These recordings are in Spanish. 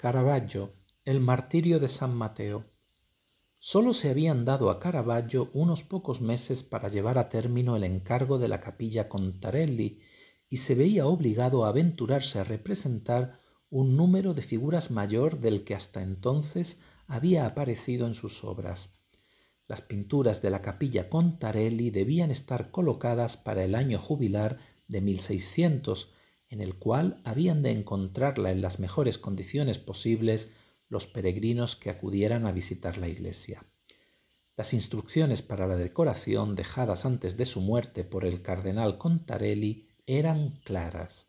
Caravaggio, el martirio de San Mateo. Solo se habían dado a Caravaggio unos pocos meses para llevar a término el encargo de la capilla Contarelli y se veía obligado a aventurarse a representar un número de figuras mayor del que hasta entonces había aparecido en sus obras. Las pinturas de la capilla Contarelli debían estar colocadas para el año jubilar de 1600, en el cual habían de encontrarla en las mejores condiciones posibles los peregrinos que acudieran a visitar la iglesia. Las instrucciones para la decoración dejadas antes de su muerte por el cardenal Contarelli eran claras.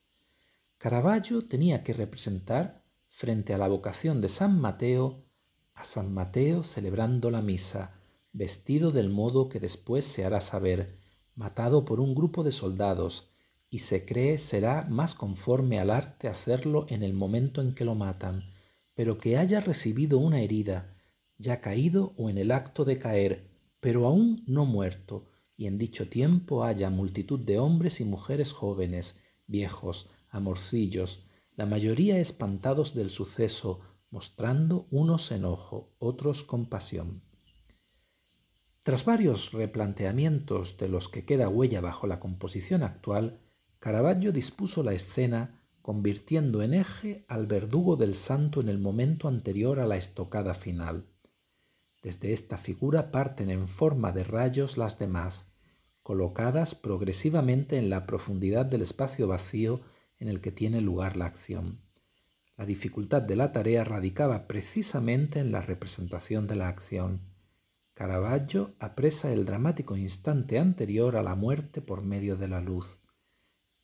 Caravaggio tenía que representar, frente a la vocación de San Mateo, a San Mateo celebrando la misa, vestido del modo que después se hará saber, matado por un grupo de soldados, y se cree será más conforme al arte hacerlo en el momento en que lo matan, pero que haya recibido una herida, ya caído o en el acto de caer, pero aún no muerto, y en dicho tiempo haya multitud de hombres y mujeres jóvenes, viejos, amorcillos, la mayoría espantados del suceso, mostrando unos enojo, otros compasión. Tras varios replanteamientos de los que queda huella bajo la composición actual, Caravaggio dispuso la escena convirtiendo en eje al verdugo del santo en el momento anterior a la estocada final. Desde esta figura parten en forma de rayos las demás, colocadas progresivamente en la profundidad del espacio vacío en el que tiene lugar la acción. La dificultad de la tarea radicaba precisamente en la representación de la acción. Caravaggio apresa el dramático instante anterior a la muerte por medio de la luz.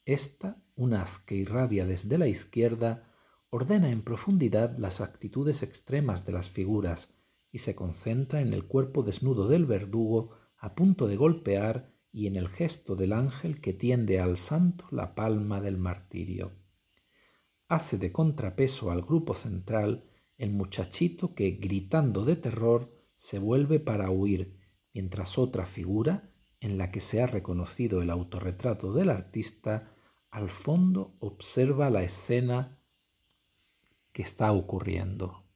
Esta, un haz que irradia desde la izquierda, ordena en profundidad las actitudes extremas de las figuras y se concentra en el cuerpo desnudo del verdugo a punto de golpear y en el gesto del ángel que tiende al santo la palma del martirio. Hace de contrapeso al grupo central el muchachito que, gritando de terror, se vuelve para huir, mientras otra figura, en la que se ha reconocido el autorretrato del artista, al fondo observa la escena que está ocurriendo.